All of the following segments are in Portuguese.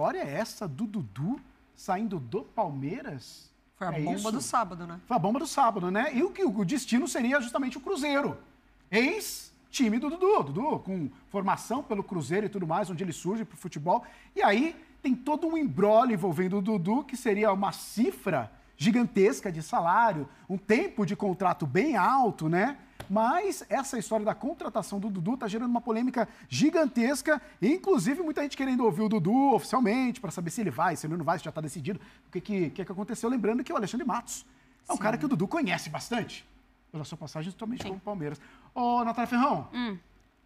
história é essa do Dudu saindo do Palmeiras? Foi a é bomba isso? do sábado, né? Foi a bomba do sábado, né? E o, o destino seria justamente o Cruzeiro. Ex time do Dudu, Dudu, com formação pelo Cruzeiro e tudo mais, onde ele surge para o futebol. E aí tem todo um embrolho envolvendo o Dudu, que seria uma cifra gigantesca de salário, um tempo de contrato bem alto, né? Mas essa história da contratação do Dudu está gerando uma polêmica gigantesca, inclusive muita gente querendo ouvir o Dudu oficialmente para saber se ele vai, se ele não vai, se já está decidido. O que, que, que, aconteceu? Lembrando que o Alexandre Matos é um cara que o Dudu conhece bastante, pela sua passagem totalmente pelo Palmeiras. Ô, Natália Ferrão, hum.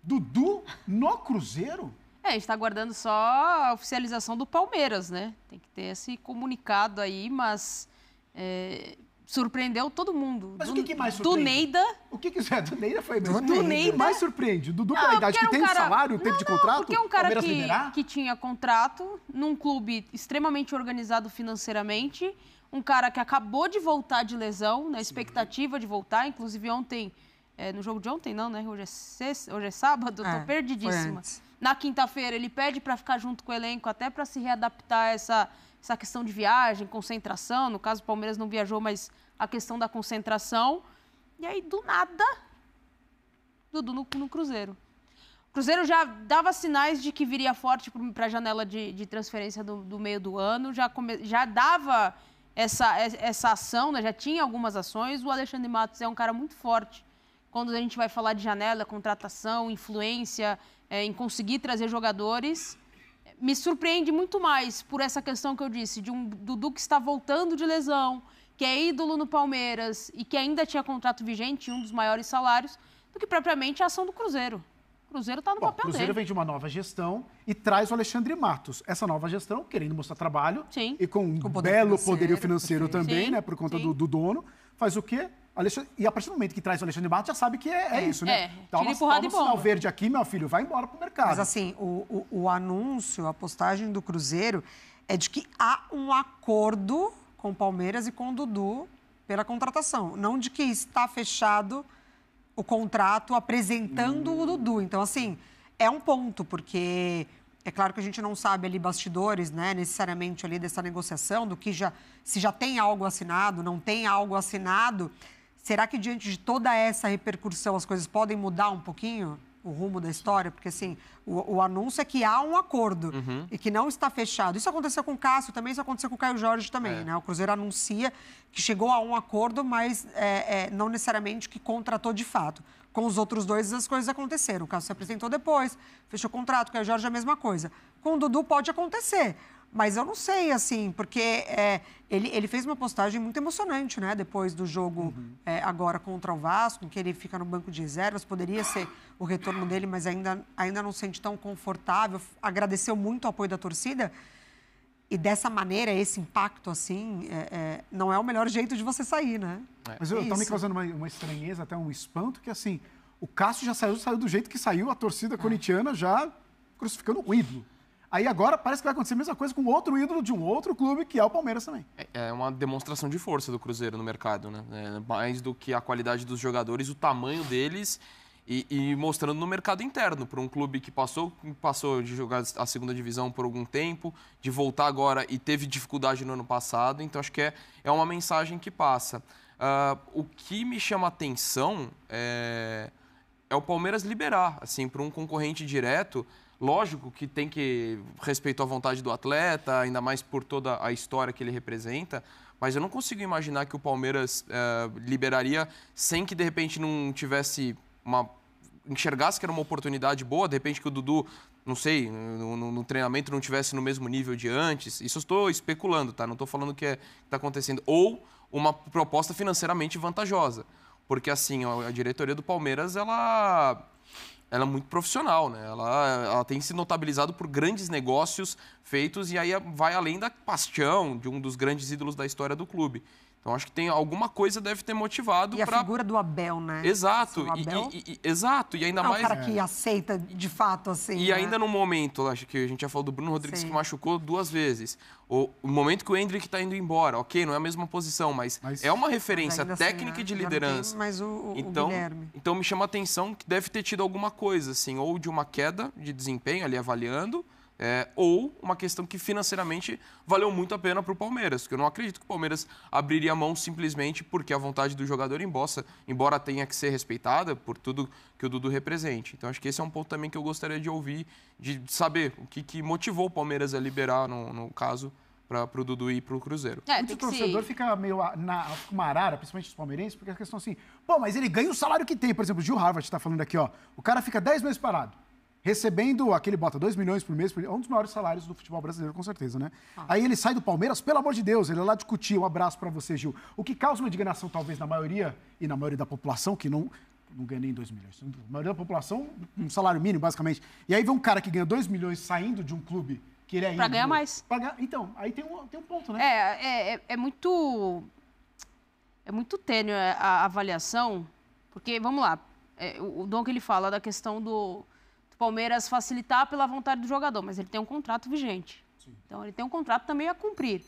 Dudu no Cruzeiro? É, a gente está aguardando só a oficialização do Palmeiras, né? Tem que ter esse comunicado aí, mas é, surpreendeu todo mundo. Mas o que, que mais surpreende? Do Neida. O que que é? do Neida foi bem. Do, O que mais surpreende? Dudu, pela idade que um tem, cara... salário, tempo não, de contrato? Porque é um cara que, que tinha contrato num clube extremamente organizado financeiramente, um cara que acabou de voltar de lesão, na expectativa Sim. de voltar, inclusive ontem... É, no jogo de ontem, não, né? Hoje é, sexta, hoje é sábado, é, tô perdidíssima. Na quinta-feira, ele pede para ficar junto com o elenco, até para se readaptar a essa, essa questão de viagem, concentração. No caso, o Palmeiras não viajou, mas a questão da concentração. E aí, do nada, Dudu no, no Cruzeiro. O Cruzeiro já dava sinais de que viria forte para a janela de, de transferência do, do, meio do ano, já, come, já dava essa, essa ação, né? já tinha algumas ações. O Alexandre Matos é um cara muito forte quando a gente vai falar de janela, contratação, influência, é, em conseguir trazer jogadores. Me surpreende muito mais por essa questão que eu disse, de um Dudu que está voltando de lesão, que é ídolo no Palmeiras e que ainda tinha contrato vigente, um dos maiores salários, do que propriamente a ação do Cruzeiro. O Cruzeiro está no Bom, papel Cruzeiro dele. O Cruzeiro vem de uma nova gestão e traz o Alexandre Matos. Essa nova gestão, querendo mostrar trabalho Sim. e com, com um poder belo financeiro, poderio financeiro também, Sim. né, por conta do, do dono, faz o quê? Alexandre, e a partir do momento que traz o Alexandre Matos, já sabe que é, é, é isso, né? É, dá uma, dá um sinal verde aqui, meu filho, vai embora pro mercado. Mas assim, o, o, o, anúncio, a postagem do Cruzeiro é de que há um acordo com o Palmeiras e com o Dudu pela contratação. Não de que está fechado o contrato apresentando hum. o Dudu. Então, assim, é um ponto, porque é claro que a gente não sabe ali bastidores, né, necessariamente ali dessa negociação, do que já se já tem algo assinado, não tem algo assinado. Será que diante de toda essa repercussão as coisas podem mudar um pouquinho? o rumo da história, porque assim, o, o anúncio é que há um acordo uhum. e que não está fechado. Isso aconteceu com o Cássio também, isso aconteceu com o Caio Jorge também, é. né? O Cruzeiro anuncia que chegou a um acordo, mas é, é, não necessariamente que contratou de fato. Com os outros dois, as coisas aconteceram. O Cássio se apresentou depois, fechou o contrato, o Caio Jorge é a mesma coisa. Com o Dudu pode acontecer. Mas eu não sei, assim, porque é, ele, ele fez uma postagem muito emocionante, né? Depois do jogo uhum. é, agora contra o Vasco, em que ele fica no banco de reservas. Poderia ser o retorno dele, mas ainda, ainda não sente tão confortável. Agradeceu muito o apoio da torcida. E dessa maneira, esse impacto, assim, é, é não é o melhor jeito de você sair, né? É. Mas eu, tá me causando uma, uma estranheza, até um espanto, que assim, o Cássio já saiu, saiu do jeito que saiu, a torcida corintiana já crucificando o ídolo. Aí agora parece que vai acontecer a mesma coisa com outro ídolo de um outro clube, que é o Palmeiras também. É, é uma demonstração de força do Cruzeiro no mercado, né? É mais do que a qualidade dos jogadores, o tamanho deles e, e, mostrando no mercado interno para um clube que passou, passou de jogar a segunda divisão por algum tempo, de voltar agora e teve dificuldade no ano passado. Então acho que é, é uma mensagem que passa. Uh, o que me chama atenção é, é o Palmeiras liberar assim para um concorrente direto Lógico que tem que respeitar a vontade do atleta, ainda mais por toda a história que ele representa, mas eu não consigo imaginar que o Palmeiras é, liberaria sem que de repente não tivesse uma enxergasse que era uma oportunidade boa, de repente que o Dudu, não sei, no, no, no treinamento não tivesse no mesmo nível de antes. Isso eu estou especulando, tá? Não estou falando que é, está acontecendo. Ou uma proposta financeiramente vantajosa. Porque, assim, a diretoria do Palmeiras, ela ela é muito profissional, né? Ela, ela tem se notabilizado por grandes negócios feitos e aí vai além da paixão de um dos grandes ídolos da história do clube. Então acho que tem alguma coisa deve ter motivado. E a pra... figura do Abel, né? Exato. Abel? E, e, e, exato. E ainda Não, mais. É um cara que aceita de fato assim. E né? ainda no momento, acho que a gente já falou do Bruno Rodrigues Sim. que machucou duas vezes. O, momento que o Hendrick está indo embora, ok, não é a mesma posição, mas, mas... é uma referência assim, né? técnica né? de liderança. mas o, o, então, o Guilherme. Então me chama a atenção que deve ter tido alguma coisa, assim, ou de uma queda de desempenho ali avaliando é, ou uma questão que financeiramente valeu muito a pena para o Palmeiras, que eu não acredito que o Palmeiras abriria a mão simplesmente porque a vontade do jogador embossa, embora tenha que ser respeitada por tudo que o Dudu represente. Então acho que esse é um ponto também que eu gostaria de ouvir, de saber o que, que motivou o Palmeiras a liberar, no, no caso, para o Dudu ir para o Cruzeiro. É, Muito torcedor se... fica meio na, uma arara, principalmente os palmeirenses, porque a questão é assim, pô, mas ele ganha o salário que tem. Por exemplo, o Gil Harvard está falando aqui, ó, o cara fica 10 meses parado recebendo aquele bota 2 milhões por mês, é um dos maiores salários do futebol brasileiro, com certeza, né? Ah. Aí ele sai do Palmeiras, pelo amor de Deus, ele é lá discutir. Um abraço para você, Gil. O que causa uma indignação, talvez, na maioria e na maioria da população, que não, não ganha nem 2 milhões. A maioria da população, um salário mínimo, basicamente. E aí vê um cara que ganha 2 milhões saindo de um clube que ele é Pra ganhar mais. Pra... Então, aí tem um, tem um ponto, né? É, é, é, é muito. É muito tênue a avaliação, porque, vamos lá, é, o Dom que ele fala da questão do Palmeiras facilitar pela vontade do jogador, mas ele tem um contrato vigente. Sim. Então ele tem um contrato também a cumprir.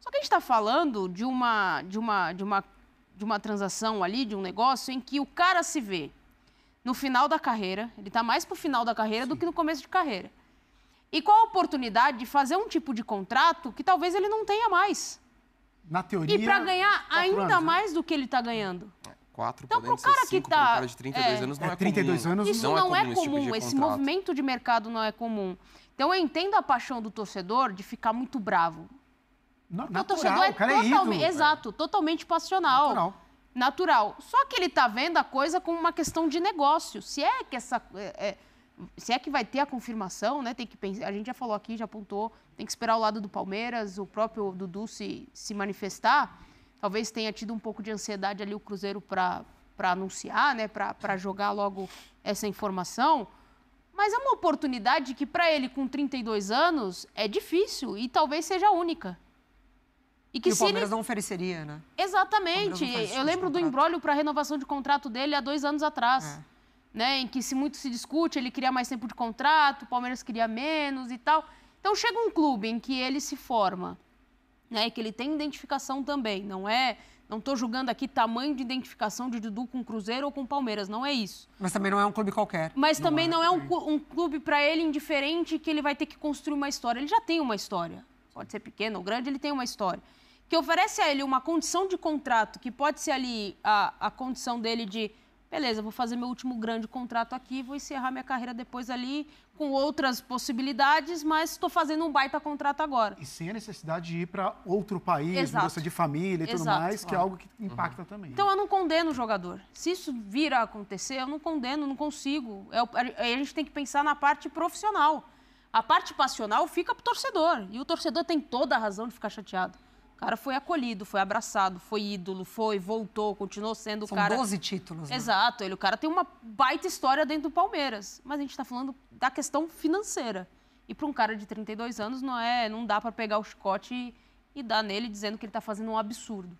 Só que a gente está falando de uma, de, uma, de, uma, de uma transação ali, de um negócio em que o cara se vê no final da carreira, ele está mais para o final da carreira Sim. do que no começo de carreira. E qual a oportunidade de fazer um tipo de contrato que talvez ele não tenha mais? Na teoria. E para ganhar ainda anos, né? mais do que ele está ganhando. É. 4, então, podendo cara ser 5, tá... cara de 32 é. anos não é, é 32 comum. anos Isso não, é não é comum, é comum. Tipo esse movimento de mercado não é comum. Então eu entendo a paixão do torcedor de ficar muito bravo. Não, natural, o torcedor é, totalmente, é exato, totalmente passional. Natural. natural. Só que ele está vendo a coisa como uma questão de negócio. Se é que essa é, é, se é que vai ter a confirmação, né? Tem que pensar, a gente já falou aqui, já apontou, tem que esperar o lado do Palmeiras, o próprio Dudu se, se manifestar. Talvez tenha tido um pouco de ansiedade ali o Cruzeiro para anunciar, né, para jogar logo essa informação. Mas é uma oportunidade que, para ele, com 32 anos, é difícil e talvez seja única. E que e o Palmeiras ele... não ofereceria, né? Exatamente. Eu lembro do embrólio para a renovação de contrato dele há dois anos atrás. É. Né, em que se muito se discute, ele queria mais tempo de contrato, o Palmeiras queria menos e tal. Então chega um clube em que ele se forma né, que ele tem identificação também. Não é, não estou julgando aqui tamanho de identificação de Dudu com Cruzeiro ou com Palmeiras, não é isso. Mas também não é um clube qualquer. Mas não também é. não é um, um clube para ele indiferente que ele vai ter que construir uma história. Ele já tem uma história, pode ser pequeno ou grande, ele tem uma história que oferece a ele uma condição de contrato que pode ser ali a, a condição dele de beleza, vou fazer meu último grande contrato aqui, vou encerrar minha carreira depois ali com outras possibilidades, mas estou fazendo um baita contrato agora. E sem a necessidade de ir para outro país, Exato. mudança de família e Exato, tudo mais, que é algo que uhum. impacta uhum. também. Então né? eu não condeno o jogador. Se isso vir a acontecer, eu não condeno, não consigo. É, é a gente tem que pensar na parte profissional. A parte passional fica para o torcedor. E o torcedor tem toda a razão de ficar chateado cara foi acolhido, foi abraçado, foi ídolo, foi, voltou, continuou sendo o cara. São 12 títulos. Né? Exato, ele, o cara tem uma baita história dentro do Palmeiras. Mas a gente está falando da questão financeira. E para um cara de 32 anos, não é, não dá para pegar o chicote e, e dar nele dizendo que ele está fazendo um absurdo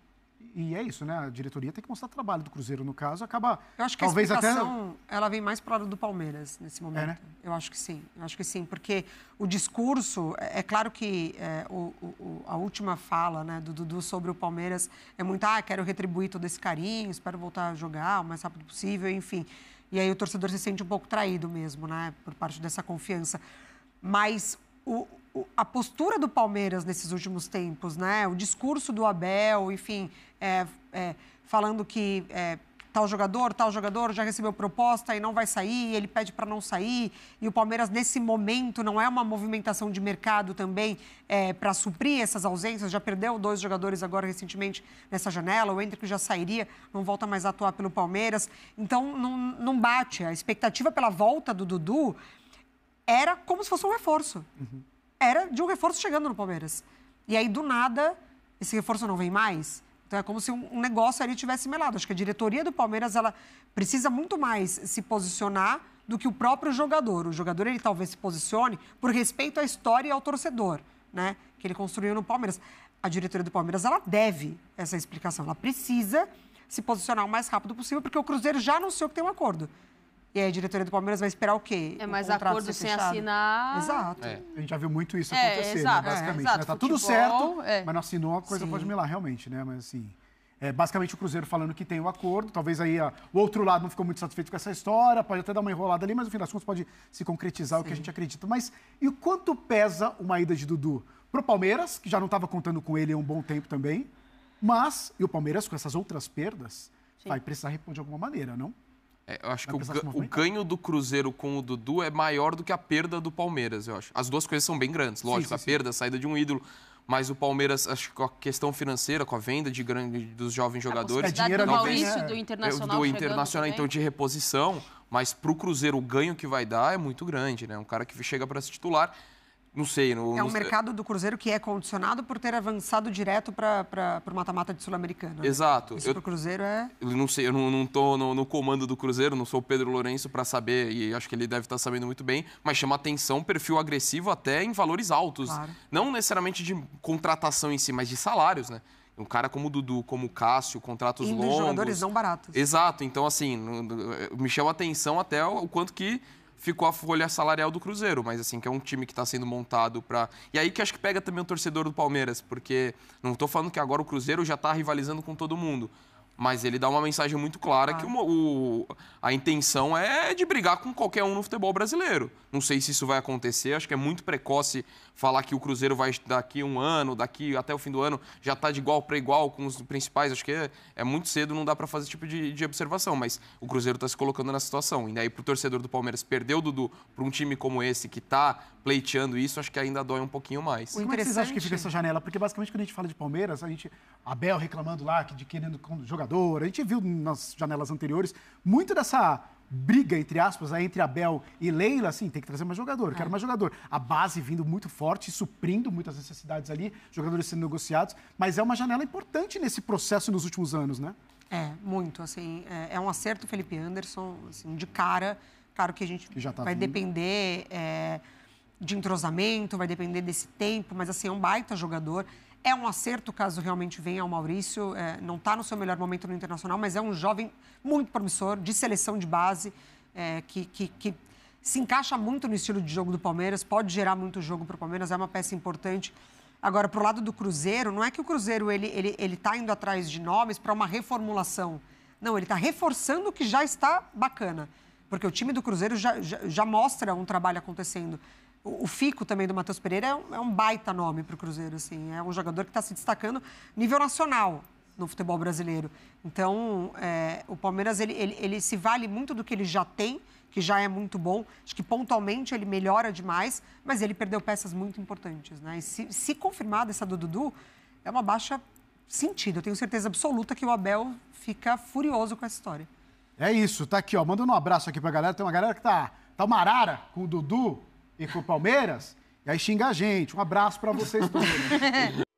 e é isso, né? A diretoria tem que mostrar trabalho do Cruzeiro, no caso, acaba. Eu acho que talvez a explicação, até... ela vem mais para lado do Palmeiras nesse é, momento. É, né? Eu acho que sim, eu acho que sim, porque o discurso, é, é claro que é, o, o, a última fala né, do Dudu sobre o Palmeiras é muito, ah, quero retribuir todo esse carinho, espero voltar a jogar o mais rápido possível, enfim. E aí o torcedor se sente um pouco traído mesmo, né, por parte dessa confiança. Mas o, a postura do Palmeiras nesses últimos tempos, né? O discurso do Abel, enfim, é, é, falando que é, tal jogador, tal jogador já recebeu proposta e não vai sair, ele pede para não sair. E o Palmeiras, nesse momento, não é uma movimentação de mercado também é, para suprir essas ausências. Já perdeu dois jogadores agora recentemente nessa janela. O que já sairia, não volta mais a atuar pelo Palmeiras. Então, não, não bate. A expectativa pela volta do Dudu era como se fosse um reforço. Uhum era de um reforço chegando no Palmeiras. E aí, do nada, esse reforço não vem mais. Então é como se um, negócio ali tivesse melado. Acho que a diretoria do Palmeiras ela precisa muito mais se posicionar do que o próprio jogador. O jogador ele talvez se posicione por respeito à história e ao torcedor, né, que ele construiu no Palmeiras. A diretoria do Palmeiras ela deve essa explicação, ela precisa se posicionar o mais rápido possível porque o Cruzeiro já anunciou que tem um acordo. E aí a diretoria do Palmeiras vai esperar o quê? É mais acordo sem assinar. Exato. É. A gente já viu muito isso é, acontecer, né, é, exato, né, basicamente. Né? Tá Futebol, tudo certo, é. mas não assinou, a coisa Sim. pode milar, realmente, né? Mas assim. É, basicamente o Cruzeiro falando que tem o um acordo, talvez aí a, o outro lado não ficou muito satisfeito com essa história, pode até dar uma enrolada ali, mas no fim das contas pode se concretizar Sim. o que a gente acredita. Mas e o quanto pesa uma ida de Dudu pro Palmeiras, que já não estava contando com ele há um bom tempo também, mas e o Palmeiras com essas outras perdas Sim. vai precisar repor de alguma maneira, não? É, eu acho que o, o, ganho do Cruzeiro com o Dudu é maior do que a perda do Palmeiras, eu acho. As duas coisas são bem grandes, lógico, sim, sim, a perda, a saída de um ídolo, mas o Palmeiras, acho que com a questão financeira, com a venda de grande, dos jovens jogadores... É dinheiro do Maurício, do é, Internacional Do Internacional, então, de reposição, mas para o Cruzeiro o ganho que vai dar é muito grande, né? Um cara que chega para se titular não sei. é um mercado do Cruzeiro que é condicionado por ter avançado direto para o mata-mata de Sul-Americana. Né? Exato. Isso para o Cruzeiro é... Eu não sei, eu não estou no, no, comando do Cruzeiro, não sou o Pedro Lourenço para saber, e acho que ele deve estar tá sabendo muito bem, mas chama atenção perfil agressivo até em valores altos. Claro. Não necessariamente de contratação em si, mas de salários, né? Um cara como o Dudu, como o Cássio, contratos Indo longos. jogadores não baratos. Exato. Então, assim, me chama atenção até o quanto que ficou a folha salarial do Cruzeiro, mas assim, que é um time que está sendo montado para. E aí que acho que pega também o torcedor do Palmeiras, porque não estou falando que agora o Cruzeiro já está rivalizando com todo mundo, mas ele dá uma mensagem muito clara ah. que o, o, a intenção é de brigar com qualquer um no futebol brasileiro. Não sei se isso vai acontecer, acho que é muito precoce falar que o Cruzeiro vai daqui um ano, daqui até o fim do ano, já está de igual para igual com os principais. Acho que é, é muito cedo, não dá para fazer esse tipo de, de, observação. Mas o Cruzeiro está se colocando nessa situação. E daí, para o torcedor do Palmeiras perder o Dudu para um time como esse que está pleiteando isso, acho que ainda dói um pouquinho mais. O como é que vocês acham que fica essa janela? Porque basicamente quando a gente fala de Palmeiras, a gente. Abel reclamando lá de querendo jogar jogador. A gente viu nas janelas anteriores muito dessa briga, entre aspas, né, entre Abel e Leila, assim, tem que trazer mais jogador, é. quero mais jogador. A base vindo muito forte, suprindo muitas necessidades ali, jogadores sendo negociados, mas é uma janela importante nesse processo nos últimos anos, né? É, muito, assim, é, é um acerto Felipe Anderson, assim, de cara, claro que a gente que tá vai vindo. depender é, de entrosamento, vai depender desse tempo, mas assim, é um baita jogador, é um acerto caso realmente venha o Maurício. É, não está no seu melhor momento no internacional, mas é um jovem muito promissor, de seleção de base, é, que, que, que se encaixa muito no estilo de jogo do Palmeiras, pode gerar muito jogo para o Palmeiras, é uma peça importante. Agora, para o lado do Cruzeiro, não é que o Cruzeiro ele está ele, ele tá indo atrás de nomes para uma reformulação. Não, ele está reforçando o que já está bacana. Porque o time do Cruzeiro já, já, já mostra um trabalho acontecendo. O, Fico também do Matheus Pereira é um, é um baita nome para o Cruzeiro, assim. É um jogador que está se destacando nível nacional no futebol brasileiro. Então, é, o Palmeiras ele, ele, ele, se vale muito do que ele já tem, que já é muito bom. Acho que pontualmente ele melhora demais, mas ele perdeu peças muito importantes. Né? E se, se confirmada essa do Dudu, é uma baixa sentido. Eu tenho certeza absoluta que o Abel fica furioso com essa história. É isso, tá aqui, ó. manda um abraço aqui pra galera. Tem uma galera que tá, tá uma arara com o Dudu, e com o Palmeiras, e aí xinga a gente. Um abraço para vocês todos.